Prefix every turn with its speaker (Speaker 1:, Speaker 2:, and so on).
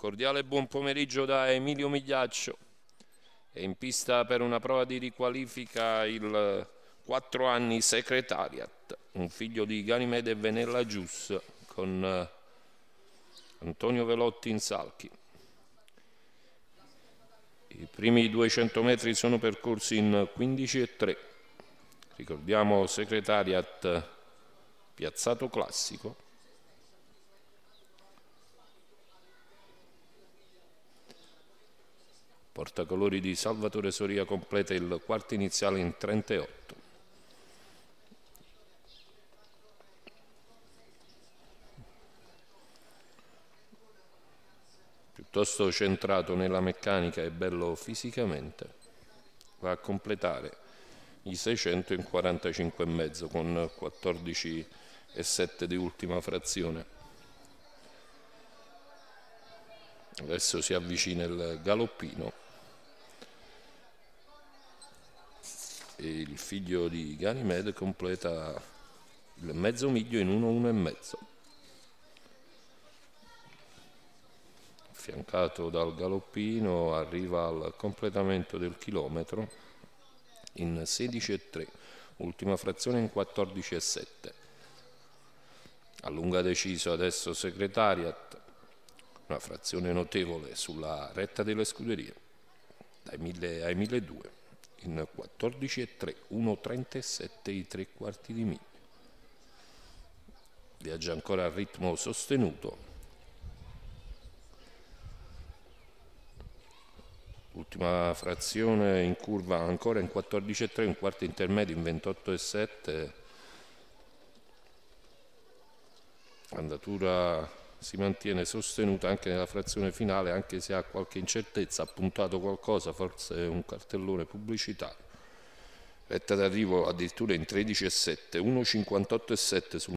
Speaker 1: cordiale buon pomeriggio da Emilio Migliaccio. È in pista per una prova di riqualifica il 4 anni Secretariat, un figlio di Ganimede e Venella Gius con eh, Antonio Velotti in Salchi. I primi 200 metri sono percorsi in 15 e 3. Ricordiamo Secretariat piazzato classico Portacolori di Salvatore Soria completa il quarto iniziale in 38. Piuttosto centrato nella meccanica e bello fisicamente, va a completare i 600 in 45,5 con 14,7 di ultima frazione. Adesso si avvicina il galoppino il figlio di Ganymede completa il mezzo miglio in e mezzo affiancato dal galoppino arriva al completamento del chilometro in 16,3 ultima frazione in 14,7 a lunga deciso adesso segretariat una frazione notevole sulla retta delle scuderie dai 1000 ai 1200 in 14 e 3, 1.37 i tre quarti di miglio. Viaggia ancora a ritmo sostenuto. Ultima frazione in curva ancora in 14 e 3, un quarto intermedio in 28,7. Andatura si mantiene sostenuta anche nella frazione finale, anche se ha qualche incertezza, ha puntato qualcosa, forse un cartellone pubblicitario. Retta d'arrivo addirittura in 13,7, 1,58,7 sul